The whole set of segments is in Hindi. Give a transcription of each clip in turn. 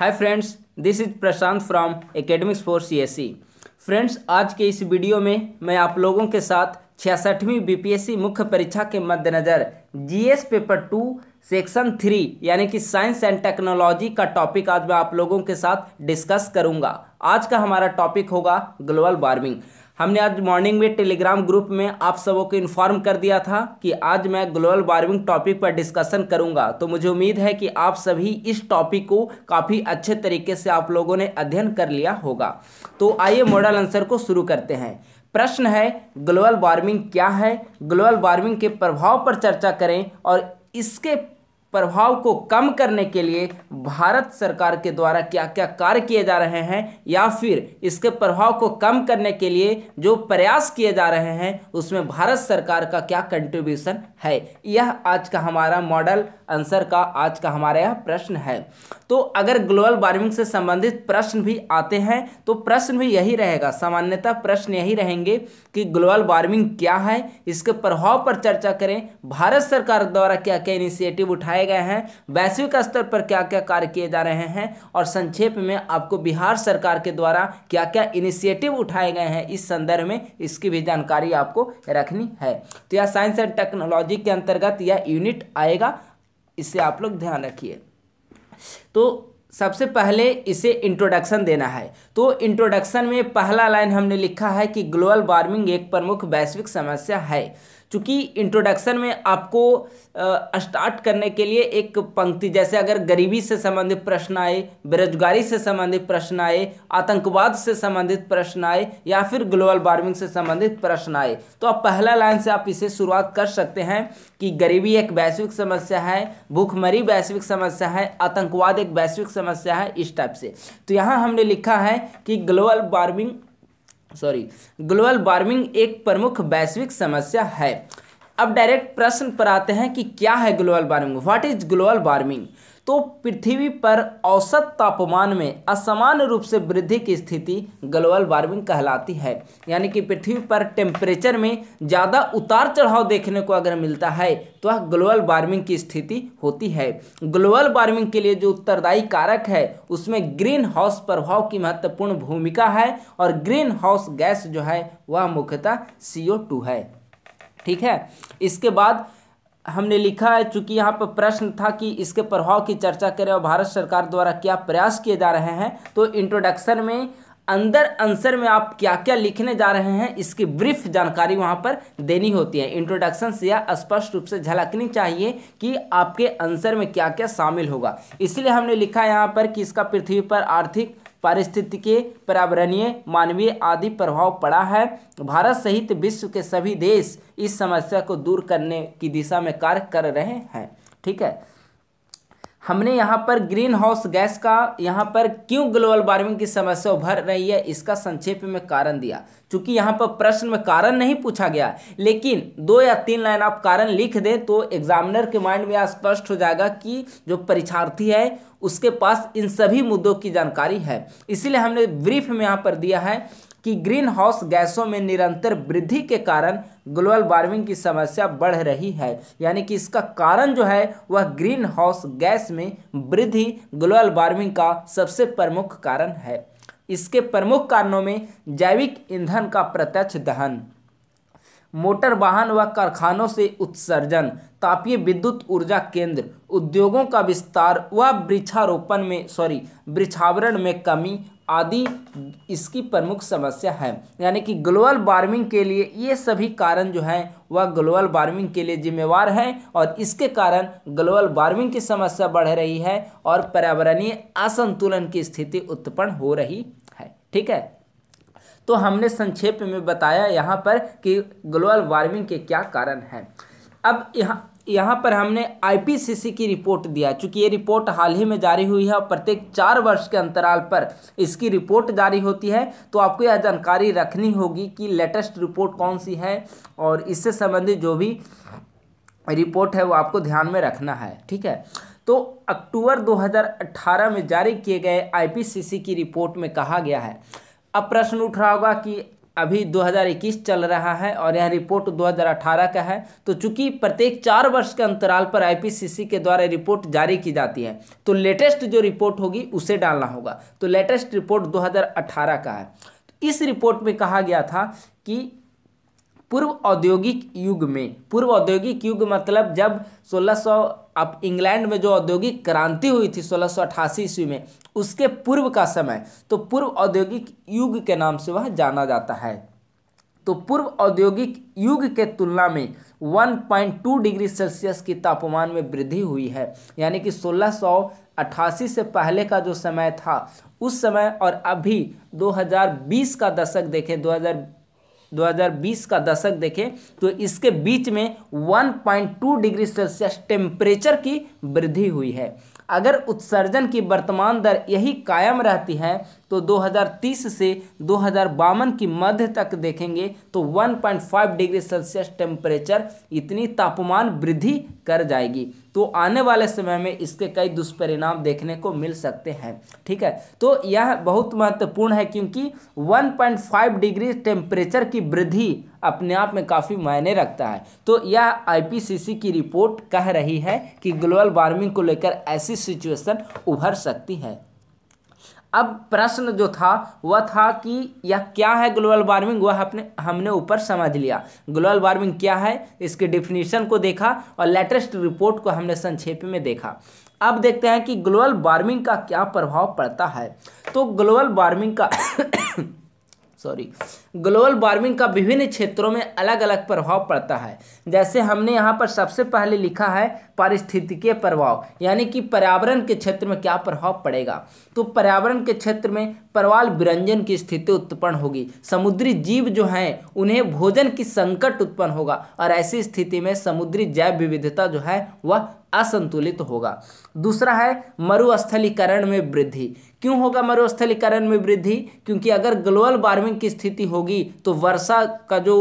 hi friends this is Prashant from academics sports see friends आज के इस वीडियो में मैं आप लोगों के साथ छियासठवीं बीपीएससी मुख्य परीक्षा के मद्देनज़र GS paper two section three यानी कि साइंस एंड टेक्नोलॉजी का टॉपिक आज मैं आप लोगों के साथ डिस्कस करूंगा आज का हमारा टॉपिक होगा ग्लोबल वार्मिंग हमने आज मॉर्निंग में टेलीग्राम ग्रुप में आप सबों को इन्फॉर्म कर दिया था कि आज मैं ग्लोबल वार्मिंग टॉपिक पर डिस्कशन करूंगा तो मुझे उम्मीद है कि आप सभी इस टॉपिक को काफ़ी अच्छे तरीके से आप लोगों ने अध्ययन कर लिया होगा तो आइए मॉडल आंसर को शुरू करते हैं प्रश्न है ग्लोबल वार्मिंग क्या है ग्लोबल वार्मिंग के प्रभाव पर चर्चा करें और इसके प्रभाव को कम करने के लिए भारत सरकार के द्वारा क्या क्या कार्य किए जा रहे हैं या फिर इसके प्रभाव को कम करने के लिए जो प्रयास किए जा रहे हैं उसमें भारत सरकार का क्या कंट्रीब्यूशन है यह आज का हमारा मॉडल आंसर का आज का हमारा यह प्रश्न है तो अगर ग्लोबल वार्मिंग से संबंधित प्रश्न भी आते हैं तो प्रश्न भी यही रहेगा सामान्यतः प्रश्न यही रहेंगे कि ग्लोबल वार्मिंग क्या है इसके प्रभाव पर चर्चा करें भारत सरकार द्वारा क्या क्या इनिशिएटिव उठाए गए हैं वैश्विक स्तर पर क्या क्या कार्य किए जा रहे हैं और संक्षेप में आपको बिहार सरकार के द्वारा क्या क्या इनिशिएटिव उठाए गए हैं इस संदर्भ में इसकी भी जानकारी आपको रखनी है तो यह साइंस एंड टेक्नोलॉजी लॉजिक के अंतर्गत यह यूनिट आएगा इसे आप लोग ध्यान रखिए तो सबसे पहले इसे इंट्रोडक्शन देना है तो इंट्रोडक्शन में पहला लाइन हमने लिखा है कि ग्लोबल वार्मिंग एक प्रमुख वैश्विक समस्या है चूँकि इंट्रोडक्शन में आपको स्टार्ट करने के लिए एक पंक्ति जैसे अगर गरीबी से संबंधित प्रश्न आए बेरोजगारी से संबंधित प्रश्न आए आतंकवाद से संबंधित प्रश्न आए या फिर ग्लोबल वार्मिंग से संबंधित प्रश्न आए तो आप पहला लाइन से आप इसे शुरुआत कर सकते हैं कि गरीबी एक वैश्विक समस्या है भूखमरी वैश्विक समस्या है आतंकवाद एक वैश्विक समस्या है इस टाइप से तो यहाँ हमने लिखा है कि global warming sorry global warming एक प्रमुख वैश्विक समस्या है अब डायरेक्ट प्रश्न पर आते हैं कि क्या है global warming what is global warming तो पृथ्वी पर औसत तापमान में असामान्य रूप से वृद्धि की स्थिति ग्लोबल वार्मिंग कहलाती है यानी कि पृथ्वी पर टेम्परेचर में ज़्यादा उतार चढ़ाव देखने को अगर मिलता है तो वह ग्लोबल वार्मिंग की स्थिति होती है ग्लोबल वार्मिंग के लिए जो उत्तरदायी कारक है उसमें ग्रीन हाउस प्रभाव की महत्वपूर्ण भूमिका है और ग्रीन हाउस गैस जो है वह मुख्यतः सी है ठीक है इसके बाद हमने लिखा है चूंकि यहाँ पर प्रश्न था कि इसके प्रभाव की चर्चा करें और भारत सरकार द्वारा क्या प्रयास किए जा रहे हैं तो इंट्रोडक्शन में अंदर आंसर में आप क्या क्या लिखने जा रहे हैं इसकी ब्रीफ जानकारी वहां पर देनी होती है इंट्रोडक्शन से यह स्पष्ट रूप से झलकनी चाहिए कि आपके आंसर में क्या क्या शामिल होगा इसलिए हमने लिखा यहाँ पर कि इसका पृथ्वी पर आर्थिक पारिस्थितिकीय पर्यावरणीय मानवीय आदि प्रभाव पड़ा है भारत सहित विश्व के सभी देश इस समस्या को दूर करने की दिशा में कार्य कर रहे हैं ठीक है हमने यहाँ पर ग्रीन हाउस गैस का यहाँ पर क्यों ग्लोबल वार्मिंग की समस्या उभर रही है इसका संक्षेप में कारण दिया क्योंकि यहाँ पर प्रश्न में कारण नहीं पूछा गया लेकिन दो या तीन लाइन आप कारण लिख दें तो एग्जामिनर के माइंड में स्पष्ट हो जाएगा कि जो परीक्षार्थी है उसके पास इन सभी मुद्दों की जानकारी है इसीलिए हमने ब्रीफ में यहाँ पर दिया है कि ग्रीन हाउस गैसों में निरंतर वृद्धि के कारण ग्लोबल वार्मिंग की समस्या बढ़ रही है यानी कि इसका कारण जो है वह ग्रीन हाउस गैस में वृद्धि ग्लोबल वार्मिंग का सबसे प्रमुख कारण है इसके प्रमुख कारणों में जैविक ईंधन का प्रत्यक्ष दहन मोटर वाहन व कारखानों से उत्सर्जन तापीय विद्युत ऊर्जा केंद्र उद्योगों का विस्तार व वृक्षारोपण में सॉरी वृक्षावरण में कमी आदि इसकी प्रमुख समस्या है यानी कि ग्लोबल वार्मिंग के लिए ये सभी कारण जो हैं वह ग्लोबल वार्मिंग के लिए जिम्मेवार हैं और इसके कारण ग्लोबल वार्मिंग की समस्या बढ़ रही है और पर्यावरणीय असंतुलन की स्थिति उत्पन्न हो रही है ठीक है तो हमने संक्षेप में बताया यहाँ पर कि ग्लोबल वार्मिंग के क्या कारण हैं अब यहाँ यहाँ पर हमने आईपीसीसी की रिपोर्ट दिया चूँकि ये रिपोर्ट हाल ही में जारी हुई है और प्रत्येक चार वर्ष के अंतराल पर इसकी रिपोर्ट जारी होती है तो आपको यह जानकारी रखनी होगी कि लेटेस्ट रिपोर्ट कौन सी है और इससे संबंधित जो भी रिपोर्ट है वो आपको ध्यान में रखना है ठीक है तो अक्टूबर 2018 में जारी किए गए आईपीसीसी की रिपोर्ट में कहा गया है अब प्रश्न उठ रहा होगा कि अभी 2021 चल रहा है और यह रिपोर्ट 2018 का है तो चूंकि प्रत्येक चार वर्ष के अंतराल पर आईपीसीसी के द्वारा रिपोर्ट जारी की जाती है तो लेटेस्ट जो रिपोर्ट होगी उसे डालना होगा तो लेटेस्ट रिपोर्ट 2018 का है तो इस रिपोर्ट में कहा गया था कि पूर्व औद्योगिक युग में पूर्व औद्योगिक युग मतलब जब सोलह अब इंग्लैंड में जो औद्योगिक क्रांति हुई थी सोलह ईस्वी में उसके पूर्व का समय तो पूर्व औद्योगिक युग के नाम से वह जाना जाता है तो पूर्व औद्योगिक युग के तुलना में 1.2 डिग्री सेल्सियस की तापमान में वृद्धि हुई है यानी कि अट्ठासी से पहले का जो समय था उस समय और अभी 2020 का दशक देखें 2020 का दशक देखें तो इसके बीच में 1.2 डिग्री सेल्सियस टेम्परेचर की वृद्धि हुई है अगर उत्सर्जन की वर्तमान दर यही कायम रहती है तो 2030 से दो की मध्य तक देखेंगे तो 1.5 डिग्री सेल्सियस टेम्परेचर इतनी तापमान वृद्धि कर जाएगी तो आने वाले समय में इसके कई दुष्परिणाम देखने को मिल सकते हैं ठीक है तो यह बहुत महत्वपूर्ण है क्योंकि 1.5 डिग्री टेम्परेचर की वृद्धि अपने आप में काफ़ी मायने रखता है तो यह आईपीसीसी की रिपोर्ट कह रही है कि ग्लोबल वार्मिंग को लेकर ऐसी सिचुएशन उभर सकती है अब प्रश्न जो था वह था कि यह क्या है ग्लोबल वार्मिंग वह अपने हमने ऊपर समझ लिया ग्लोबल वार्मिंग क्या है इसके डिफिनीशन को देखा और लेटेस्ट रिपोर्ट को हमने संक्षेप में देखा अब देखते हैं कि ग्लोबल वार्मिंग का क्या प्रभाव पड़ता है तो ग्लोबल वार्मिंग का सॉरी ग्लोबल वार्मिंग का विभिन्न क्षेत्रों में अलग अलग प्रभाव पड़ता है जैसे हमने यहाँ पर सबसे पहले लिखा है पारिस्थितिकीय प्रभाव यानी कि पर्यावरण के क्षेत्र में क्या प्रभाव पड़ेगा तो पर्यावरण के क्षेत्र में परवाल विरंजन की स्थिति उत्पन्न होगी समुद्री जीव जो हैं उन्हें भोजन की संकट उत्पन्न होगा और ऐसी स्थिति में समुद्री जैव विविधता जो है वह असंतुलित होगा दूसरा है मरुस्थलीकरण में वृद्धि क्यों होगा मरुस्थलीकरण में वृद्धि क्योंकि अगर ग्लोबल वार्मिंग की स्थिति हो होगी तो वर्षा का जो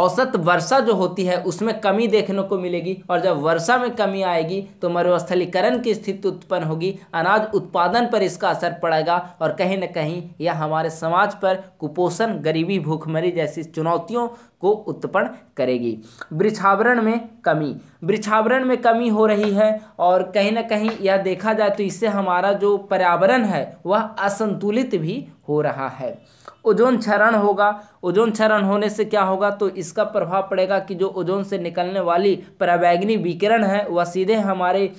औसत वर्षा जो होती है उसमें कमी देखने को मिलेगी और जब वर्षा में कमी आएगी तो मरुस्थलीकरण की स्थिति उत्पन्न होगी अनाज उत्पादन पर इसका असर पड़ेगा और कहीं ना कहीं यह हमारे समाज पर कुपोषण गरीबी भूखमरी जैसी चुनौतियों को उत्पन्न करेगी वृक्षावरण में कमी वृक्षावरण में कमी हो रही है और कहीं ना कहीं यह देखा जाए तो इससे हमारा जो पर्यावरण है वह असंतुलित भी हो रहा है ओजोन क्षरण होगा ओजोन क्षरण होने से क्या होगा तो इसका प्रभाव पड़ेगा कि जो ओजोन से निकलने वाली परावैग्नि विकिरण है वह सीधे हमारे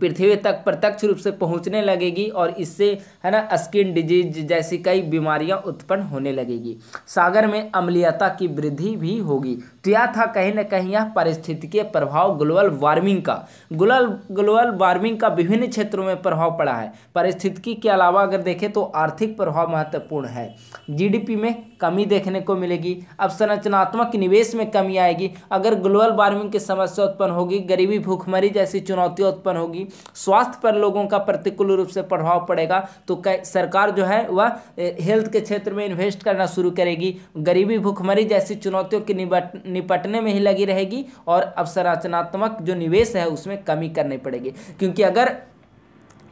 पृथ्वी तक प्रत्यक्ष रूप से पहुंचने लगेगी और इससे है ना स्किन डिजीज जैसी कई बीमारियां उत्पन्न होने लगेगी सागर में अम्लीयता की वृद्धि भी होगी तो यह था कहीं ना कहीं यह परिस्थितिकीय प्रभाव ग्लोबल वार्मिंग का ग्लोबल ग्लोबल वार्मिंग का विभिन्न क्षेत्रों में प्रभाव पड़ा है परिस्थितिकी के अलावा अगर देखें तो आर्थिक प्रभाव महत्वपूर्ण है जी में कमी देखने को मिलेगी संरचनात्मक निवेश में कमी आएगी अगर ग्लोबल वार्मिंग की समस्या उत्पन्न होगी गरीबी भूखमरी जैसी चुनौतियाँ उत्पन्न होगी स्वास्थ्य पर लोगों का प्रतिकूल रूप से प्रभाव पड़ेगा तो सरकार जो है वह हेल्थ के क्षेत्र में इन्वेस्ट करना शुरू करेगी गरीबी भूखमरी जैसी चुनौतियों के निपटने में ही लगी रहेगी और संरचनात्मक जो निवेश है उसमें कमी करनी पड़ेगी क्योंकि अगर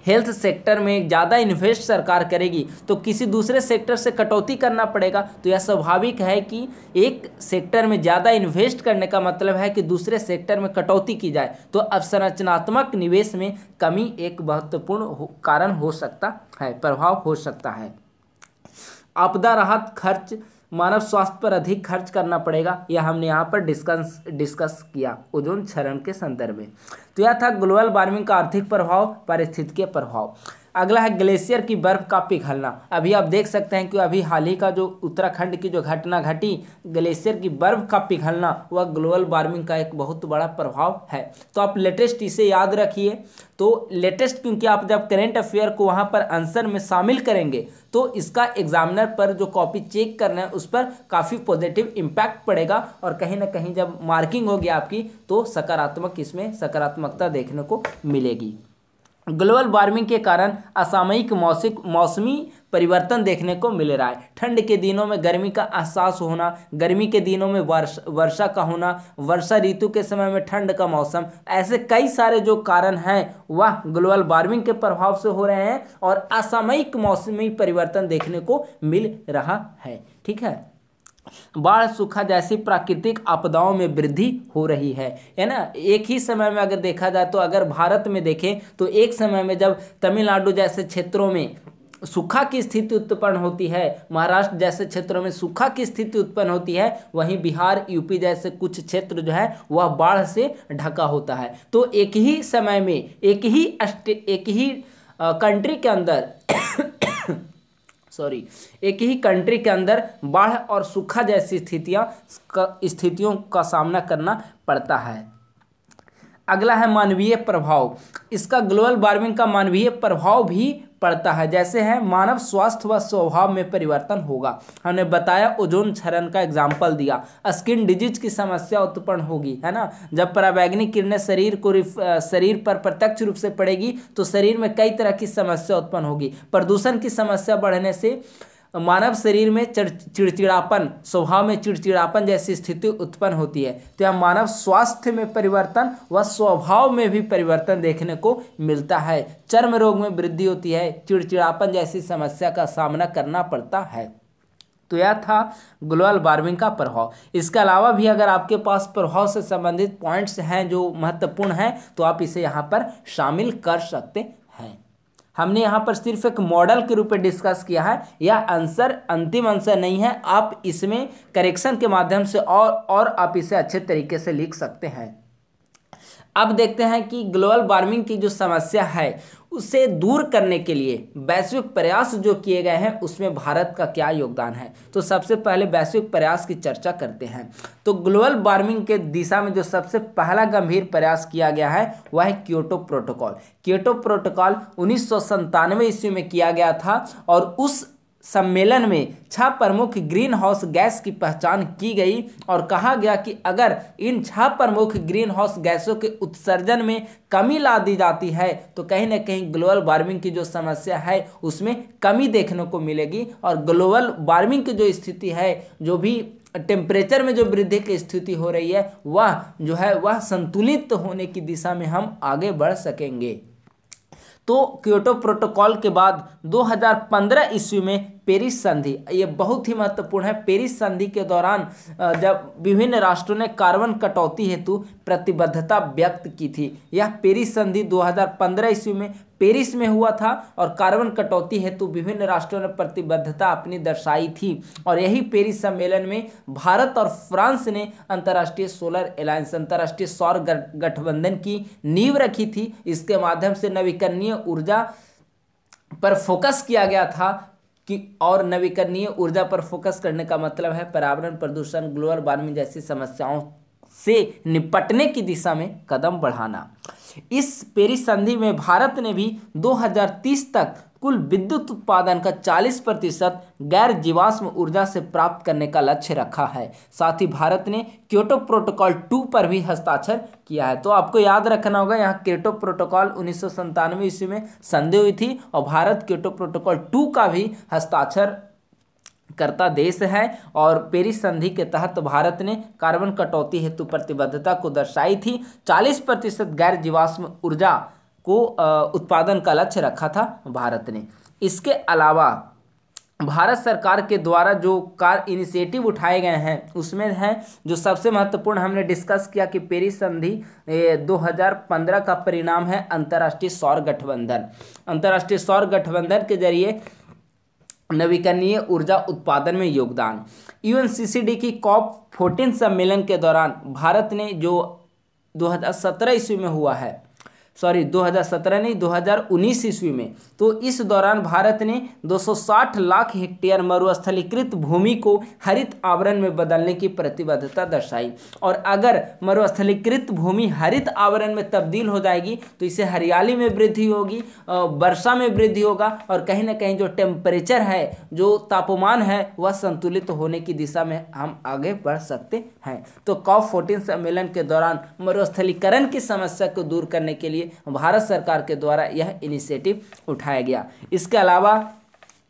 हेल्थ सेक्टर में ज़्यादा इन्वेस्ट सरकार करेगी तो किसी दूसरे सेक्टर से कटौती करना पड़ेगा तो यह स्वाभाविक है कि एक सेक्टर में ज़्यादा इन्वेस्ट करने का मतलब है कि दूसरे सेक्टर में कटौती की जाए तो अवसंरचनात्मक निवेश में कमी एक महत्वपूर्ण कारण हो सकता है प्रभाव हो सकता है आपदा राहत खर्च मानव स्वास्थ्य पर अधिक खर्च करना पड़ेगा यह हमने यहाँ पर डिस्कस डिस्कस किया ओजोन क्षरण के संदर्भ में तो यह था ग्लोबल वार्मिंग का आर्थिक प्रभाव परिस्थिति के प्रभाव अगला है ग्लेशियर की बर्फ़ का पिघलना अभी आप देख सकते हैं कि अभी हाल ही का जो उत्तराखंड की जो घटना घटी ग्लेशियर की बर्फ़ का पिघलना वह ग्लोबल वार्मिंग का एक बहुत बड़ा प्रभाव है तो आप लेटेस्ट इसे याद रखिए तो लेटेस्ट क्योंकि आप जब करेंट अफेयर को वहाँ पर आंसर में शामिल करेंगे तो इसका एग्जामिनर पर जो कॉपी चेक करना है उस पर काफ़ी पॉजिटिव इम्पैक्ट पड़ेगा और कहीं ना कहीं जब मार्किंग होगी आपकी तो सकारात्मक इसमें सकारात्मकता देखने को मिलेगी ग्लोबल वार्मिंग के कारण असामयिक मौसिक मौसमी परिवर्तन देखने को मिल रहा है ठंड के दिनों में गर्मी का एहसास होना गर्मी के दिनों में वर्ष वर्षा का होना वर्षा ऋतु के समय में ठंड का मौसम ऐसे कई सारे जो कारण हैं वह ग्लोबल वार्मिंग के प्रभाव से हो रहे हैं और असामयिक मौसमी परिवर्तन देखने को मिल रहा है ठीक है बाढ़ सूखा जैसी प्राकृतिक आपदाओं में वृद्धि हो रही है है ना एक ही समय में अगर देखा जाए तो अगर भारत में देखें तो एक समय में जब तमिलनाडु जैसे क्षेत्रों में सूखा की स्थिति उत्पन्न होती है महाराष्ट्र जैसे क्षेत्रों में सूखा की स्थिति उत्पन्न होती है वहीं बिहार यूपी जैसे कुछ क्षेत्र जो है वह बाढ़ से ढका होता है तो एक ही समय में एक ही एक ही कंट्री के अंदर सॉरी एक ही कंट्री के अंदर बाढ़ और सूखा जैसी स्थितियां स्थितियों का सामना करना पड़ता है अगला है मानवीय प्रभाव इसका ग्लोबल वार्मिंग का मानवीय प्रभाव भी पड़ता है जैसे है मानव स्वास्थ्य व स्वभाव में परिवर्तन होगा हमने बताया ओजोन क्षरण का एग्जाम्पल दिया स्किन डिजीज की समस्या उत्पन्न होगी है ना जब प्रावैग्निक किरणें शरीर को शरीर पर प्रत्यक्ष रूप से पड़ेगी तो शरीर में कई तरह की समस्या उत्पन्न होगी प्रदूषण की समस्या बढ़ने से तो मानव शरीर में चिड़चिड़ापन स्वभाव में चिड़चिड़ापन जैसी स्थिति उत्पन्न होती है तो यह मानव स्वास्थ्य में परिवर्तन व स्वभाव में भी परिवर्तन देखने को मिलता है चर्म रोग में वृद्धि होती है चिड़चिड़ापन जैसी समस्या का सामना करना पड़ता है तो यह था ग्लोबल वार्मिंग का प्रभाव इसके अलावा भी अगर आपके पास प्रभाव से संबंधित पॉइंट्स हैं जो महत्वपूर्ण हैं तो आप इसे यहाँ पर शामिल कर सकते हैं हमने यहाँ पर सिर्फ एक मॉडल के रूप में डिस्कस किया है यह आंसर अंतिम आंसर नहीं है आप इसमें करेक्शन के माध्यम से और और आप इसे अच्छे तरीके से लिख सकते हैं अब देखते हैं कि ग्लोबल वार्मिंग की जो समस्या है उसे दूर करने के लिए वैश्विक प्रयास जो किए गए हैं उसमें भारत का क्या योगदान है तो सबसे पहले वैश्विक प्रयास की चर्चा करते हैं तो ग्लोबल वार्मिंग के दिशा में जो सबसे पहला गंभीर प्रयास किया गया है वह है क्योटो प्रोटोकॉल क्योटो प्रोटोकॉल उन्नीस ईस्वी में किया गया था और उस सम्मेलन में छह प्रमुख ग्रीन हाउस गैस की पहचान की गई और कहा गया कि अगर इन छह प्रमुख ग्रीन हाउस गैसों के उत्सर्जन में कमी ला दी जाती है तो कहीं ना कहीं ग्लोबल वार्मिंग की जो समस्या है उसमें कमी देखने को मिलेगी और ग्लोबल वार्मिंग की जो स्थिति है जो भी टेम्परेचर में जो वृद्धि की स्थिति हो रही है वह जो है वह संतुलित होने की दिशा में हम आगे बढ़ सकेंगे तो क्योटो प्रोटोकॉल के बाद 2015 ईस्वी में पेरिस संधि ये बहुत ही महत्वपूर्ण है पेरिस संधि के दौरान जब विभिन्न राष्ट्रों ने कार्बन कटौती हेतु प्रतिबद्धता व्यक्त की थी यह पेरिस संधि 2015 ईस्वी में पेरिस में हुआ था और कार्बन कटौती हेतु विभिन्न राष्ट्रों ने प्रतिबद्धता अपनी दर्शाई थी और यही पेरिस सम्मेलन में भारत और फ्रांस ने अंतर्राष्ट्रीय सोलर अलायंस अंतर्राष्ट्रीय सौर गठबंधन की नींव रखी थी इसके माध्यम से नवीकरणीय ऊर्जा पर फोकस किया गया था कि और नवीकरणीय ऊर्जा पर फोकस करने का मतलब है पर्यावरण प्रदूषण ग्लोबल वार्मिंग जैसी समस्याओं से निपटने की दिशा में कदम बढ़ाना इस पेरिस संधि में भारत ने भी 2030 तक कुल विद्युत उत्पादन का 40 प्रतिशत गैर जीवाश्म ऊर्जा से प्राप्त करने का लक्ष्य रखा है साथ ही भारत ने क्योटो प्रोटोकॉल टू पर भी हस्ताक्षर किया है तो आपको याद रखना होगा यहाँ क्योटो प्रोटोकॉल उन्नीस सौ ईस्वी में संधि हुई थी और भारत क्योटो प्रोटोकॉल टू का भी हस्ताक्षर करता देश है और पेरिस संधि के तहत भारत ने कार्बन कटौती हेतु प्रतिबद्धता को दर्शाई थी 40 प्रतिशत गैर जीवाश्म ऊर्जा को उत्पादन का लक्ष्य रखा था भारत ने इसके अलावा भारत सरकार के द्वारा जो कार इनिशिएटिव उठाए गए हैं उसमें हैं जो सबसे महत्वपूर्ण हमने डिस्कस किया कि पेरिस संधि 2015 का परिणाम है अंतर्राष्ट्रीय सौर गठबंधन अंतर्राष्ट्रीय सौर गठबंधन के जरिए नवीकरणीय ऊर्जा उत्पादन में योगदान यूएनसीसीडी की कॉप फोर्टीन सम्मेलन के दौरान भारत ने जो 2017 ईस्वी में हुआ है सॉरी 2017 नहीं 2019 ईस्वी में तो इस दौरान भारत ने 260 लाख हेक्टेयर मरुस्थलीकृत भूमि को हरित आवरण में बदलने की प्रतिबद्धता दर्शाई और अगर मरुस्थलीकृत भूमि हरित आवरण में तब्दील हो जाएगी तो इसे हरियाली में वृद्धि होगी वर्षा में वृद्धि होगा और कहीं ना कहीं जो टेम्परेचर है जो तापमान है वह संतुलित होने की दिशा में हम आगे बढ़ सकते हैं तो कॉप फोर्टीन सम्मेलन के दौरान मरुस्थलीकरण की समस्या को दूर करने के लिए भारत सरकार के द्वारा यह इनिशिएटिव उठाया गया इसके अलावा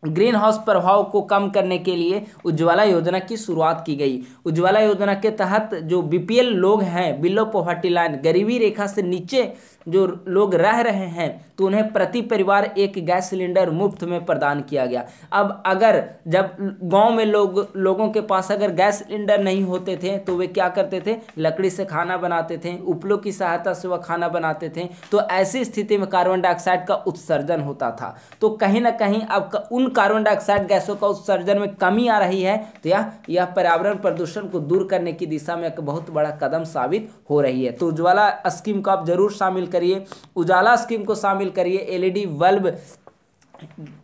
ग्रीन हाउस प्रभाव को कम करने के लिए उज्ज्वला योजना की शुरुआत की गई उज्ज्वला योजना के तहत जो बीपीएल लोग हैं बिलो पॉवर्टी लाइन गरीबी रेखा से नीचे जो लोग रह रहे हैं तो उन्हें प्रति परिवार एक गैस सिलेंडर मुफ्त में प्रदान किया गया अब अगर जब गांव में लोग लोगों के पास अगर गैस सिलेंडर नहीं होते थे तो वे क्या करते थे लकड़ी से खाना बनाते थे उपलों की सहायता से वह खाना बनाते थे तो ऐसी स्थिति में कार्बन डाइऑक्साइड का उत्सर्जन होता था तो कहीं ना कहीं अब उन कार्बन डाइऑक्साइड गैसों का उत्सर्जन में कमी आ रही है तो यह यह पर्यावरण प्रदूषण को दूर करने की दिशा में एक बहुत बड़ा कदम साबित हो रही है तो उज्ज्वला स्कीम को आप जरूर शामिल करिए उजाला स्कीम को शामिल करिए एलईडी बल्ब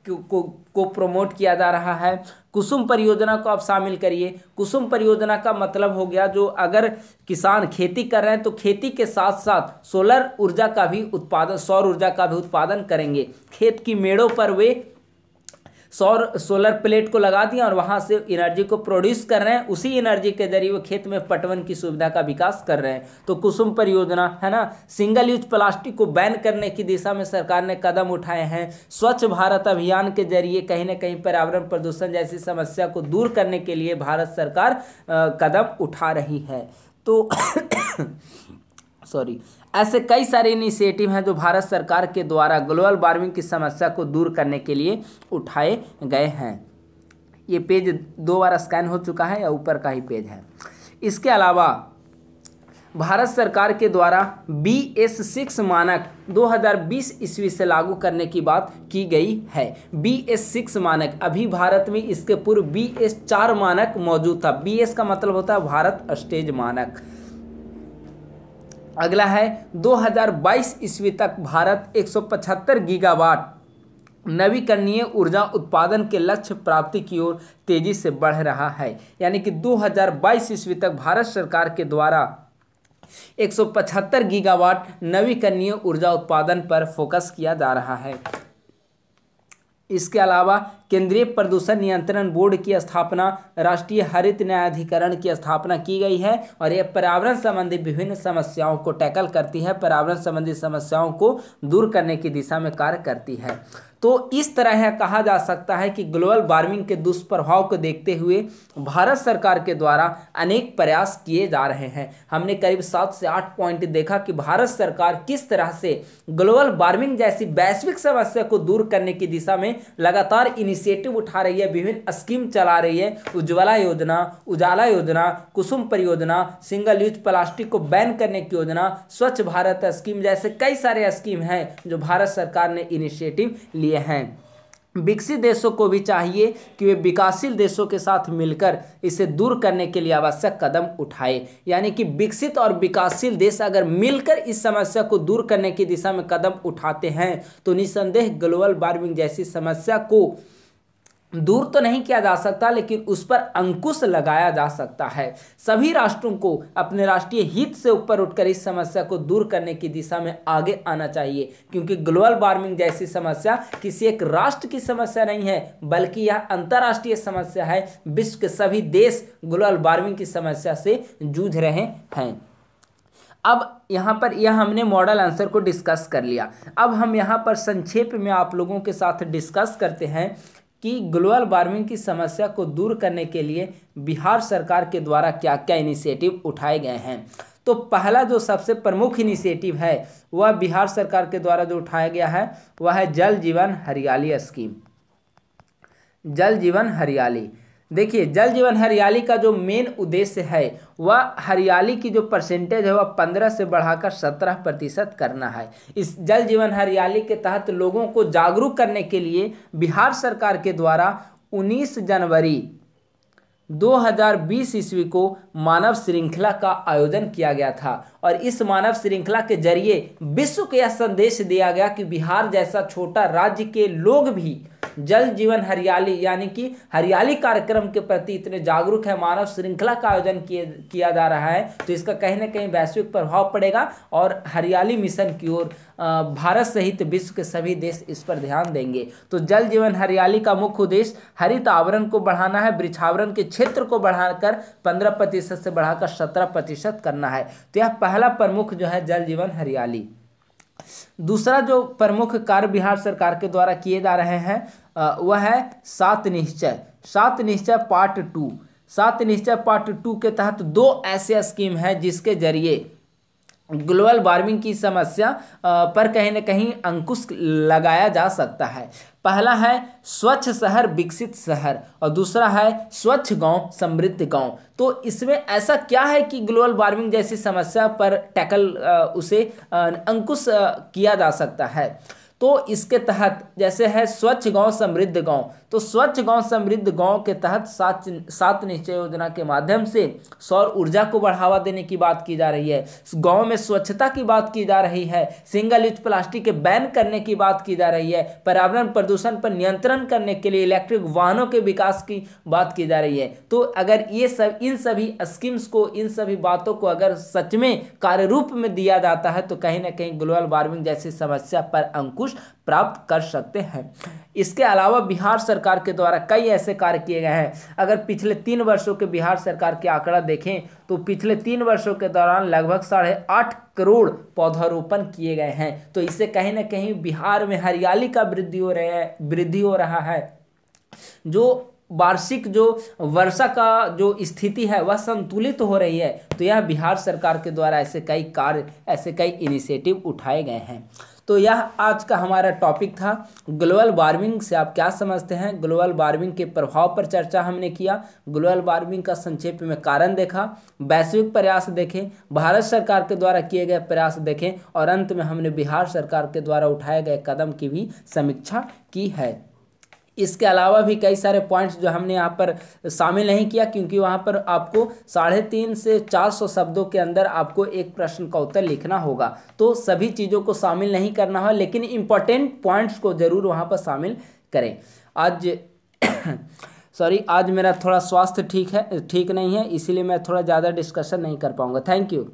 को, को, को प्रमोट किया जा रहा है कुसुम परियोजना को आप शामिल करिए कुसुम परियोजना का मतलब हो गया जो अगर किसान खेती कर रहे हैं तो खेती के साथ साथ सोलर ऊर्जा का भी उत्पादन सौर ऊर्जा का भी उत्पादन करेंगे खेत की मेड़ों पर वे सौर सोलर प्लेट को लगा दिया और वहाँ से एनर्जी को प्रोड्यूस कर रहे हैं उसी एनर्जी के जरिए वो खेत में पटवन की सुविधा का विकास कर रहे हैं तो कुसुम परियोजना है ना सिंगल यूज प्लास्टिक को बैन करने की दिशा में सरकार ने कदम उठाए हैं स्वच्छ भारत अभियान के जरिए कहीं ना कहीं पर्यावरण प्रदूषण जैसी समस्या को दूर करने के लिए भारत सरकार कदम उठा रही है तो सॉरी ऐसे कई सारे इनिशिएटिव हैं जो भारत सरकार के द्वारा ग्लोबल वार्मिंग की समस्या को दूर करने के लिए उठाए गए हैं ये पेज दो बार स्कैन हो चुका है या ऊपर का ही पेज है इसके अलावा भारत सरकार के द्वारा बी एस सिक्स मानक 2020 ईस्वी से लागू करने की बात की गई है बी एस सिक्स मानक अभी भारत में इसके पूर्व बी एस चार मानक मौजूद था बी एस का मतलब होता है भारत स्टेज मानक अगला है 2022 ईस्वी तक भारत 175 गीगावाट नवीकरणीय ऊर्जा उत्पादन के लक्ष्य प्राप्ति की ओर तेजी से बढ़ रहा है यानी कि 2022 ईस्वी तक भारत सरकार के द्वारा 175 गीगावाट नवीकरणीय ऊर्जा उत्पादन पर फोकस किया जा रहा है इसके अलावा केंद्रीय प्रदूषण नियंत्रण बोर्ड की स्थापना राष्ट्रीय हरित न्यायाधिकरण की स्थापना की गई है और यह पर्यावरण संबंधी विभिन्न समस्याओं को टैकल करती है पर्यावरण संबंधी समस्याओं को दूर करने की दिशा में कार्य करती है तो इस तरह है कहा जा सकता है कि ग्लोबल वार्मिंग के दुष्प्रभाव को देखते हुए भारत सरकार के द्वारा अनेक प्रयास किए जा रहे हैं हमने करीब सात से आठ पॉइंट देखा कि भारत सरकार किस तरह से ग्लोबल वार्मिंग जैसी वैश्विक समस्या को दूर करने की दिशा में लगातार इनिश इनिशिएटिव उठा रही है विभिन्न स्कीम चला रही है उज्ज्वला योजना उजाला योजना कुसुम परियोजना सिंगल यूज प्लास्टिक को बैन करने की योजना स्वच्छ भारत स्कीम जैसे कई सारे स्कीम हैं जो भारत सरकार ने इनिशिएटिव लिए हैं विकसित देशों को भी चाहिए कि वे विकासशील देशों के साथ मिलकर इसे दूर करने के लिए आवश्यक कदम उठाए यानी कि विकसित और विकासशील देश अगर मिलकर इस समस्या को दूर करने की दिशा में कदम उठाते हैं तो निसंदेह ग्लोबल वार्मिंग जैसी समस्या को दूर तो नहीं किया जा सकता लेकिन उस पर अंकुश लगाया जा सकता है सभी राष्ट्रों को अपने राष्ट्रीय हित से ऊपर उठकर इस समस्या को दूर करने की दिशा में आगे आना चाहिए क्योंकि ग्लोबल वार्मिंग जैसी समस्या किसी एक राष्ट्र की समस्या नहीं है बल्कि यह अंतर्राष्ट्रीय समस्या है विश्व के सभी देश ग्लोबल वार्मिंग की समस्या से जूझ रहे हैं अब यहाँ पर यह हमने मॉडल आंसर को डिस्कस कर लिया अब हम यहाँ पर संक्षेप में आप लोगों के साथ डिस्कस करते हैं कि ग्लोबल वार्मिंग की समस्या को दूर करने के लिए बिहार सरकार के द्वारा क्या क्या इनिशिएटिव उठाए गए हैं तो पहला जो सबसे प्रमुख इनिशिएटिव है वह बिहार सरकार के द्वारा जो उठाया गया है वह है जल जीवन हरियाली स्कीम जल जीवन हरियाली देखिए जल जीवन हरियाली का जो मेन उद्देश्य है वह हरियाली की जो परसेंटेज है वह पंद्रह से बढ़ाकर सत्रह प्रतिशत करना है इस जल जीवन हरियाली के तहत लोगों को जागरूक करने के लिए बिहार सरकार के द्वारा उन्नीस जनवरी 2020 ईस्वी को मानव श्रृंखला का आयोजन किया गया था और इस मानव श्रृंखला के जरिए विश्व को यह संदेश दिया गया कि बिहार जैसा छोटा राज्य के लोग भी जल जीवन हरियाली यानी कि हरियाली कार्यक्रम के प्रति इतने जागरूक है मानव श्रृंखला का आयोजन किया जा रहा है तो इसका कहीं ना कहीं वैश्विक प्रभाव पड़ेगा और हरियाली मिशन की ओर भारत सहित विश्व के सभी देश इस पर ध्यान देंगे तो जल जीवन हरियाली का मुख्य उद्देश्य हरित आवरण को बढ़ाना है वृक्षावरण के क्षेत्र को बढ़ाकर पंद्रह प्रतिशत से बढ़ाकर सत्रह प्रतिशत करना है तो यह पहला प्रमुख जो है जल जीवन हरियाली दूसरा जो प्रमुख कार्य बिहार सरकार के द्वारा किए जा रहे हैं वह है सात निश्चय सात निश्चय पार्ट टू सात निश्चय पार्ट टू के तहत दो ऐसे स्कीम हैं जिसके जरिए ग्लोबल वार्मिंग की समस्या पर कहीं ना कहीं अंकुश लगाया जा सकता है पहला है स्वच्छ शहर विकसित शहर और दूसरा है स्वच्छ गांव समृद्ध गांव तो इसमें ऐसा क्या है कि ग्लोबल वार्मिंग जैसी समस्या पर टैकल उसे अंकुश किया जा सकता है तो इसके तहत जैसे है स्वच्छ गांव समृद्ध गांव तो स्वच्छ गांव समृद्ध गांव के तहत सात सात निश्चय योजना के माध्यम से सौर ऊर्जा को बढ़ावा देने की बात की जा रही है गांव में स्वच्छता की बात की जा रही है सिंगल यूज प्लास्टिक के बैन करने की बात की जा रही है पर्यावरण प्रदूषण पर नियंत्रण करने के लिए इलेक्ट्रिक वाहनों के विकास की बात की जा रही है तो अगर ये सब इन सभी स्कीम्स को इन सभी बातों को अगर सच में कार्य रूप में दिया जाता है तो कहीं ना कहीं ग्लोबल वार्मिंग जैसी समस्या पर अंकुश प्राप्त कर सकते हैं इसके अलावा बिहार सरकार सरकार के द्वारा कई ऐसे कार्य किए गए हैं अगर पिछले तीन वर्षों के बिहार सरकार के आंकड़ा देखें तो पिछले तीन वर्षों के दौरान लगभग साढ़े आठ करोड़ पौधारोपण किए गए हैं तो इससे कहीं ना कहीं बिहार में हरियाली का वृद्धि हो रहा है वृद्धि हो रहा है जो वार्षिक जो वर्षा का जो स्थिति है वह संतुलित हो रही है तो यह बिहार सरकार के द्वारा ऐसे कई कार्य ऐसे कई इनिशिएटिव उठाए गए हैं तो यह आज का हमारा टॉपिक था ग्लोबल वार्मिंग से आप क्या समझते हैं ग्लोबल वार्मिंग के प्रभाव पर चर्चा हमने किया ग्लोबल वार्मिंग का संक्षेप में कारण देखा वैश्विक प्रयास देखें भारत सरकार के द्वारा किए गए प्रयास देखें और अंत में हमने बिहार सरकार के द्वारा उठाए गए कदम की भी समीक्षा की है इसके अलावा भी कई सारे पॉइंट्स जो हमने यहाँ पर शामिल नहीं किया क्योंकि वहाँ पर आपको साढ़े तीन से चार सौ शब्दों के अंदर आपको एक प्रश्न का उत्तर लिखना होगा तो सभी चीज़ों को शामिल नहीं करना हो लेकिन इम्पॉर्टेंट पॉइंट्स को ज़रूर वहाँ पर शामिल करें आज सॉरी आज मेरा थोड़ा स्वास्थ्य ठीक है ठीक नहीं है इसीलिए मैं थोड़ा ज़्यादा डिस्कशन नहीं कर पाऊँगा थैंक यू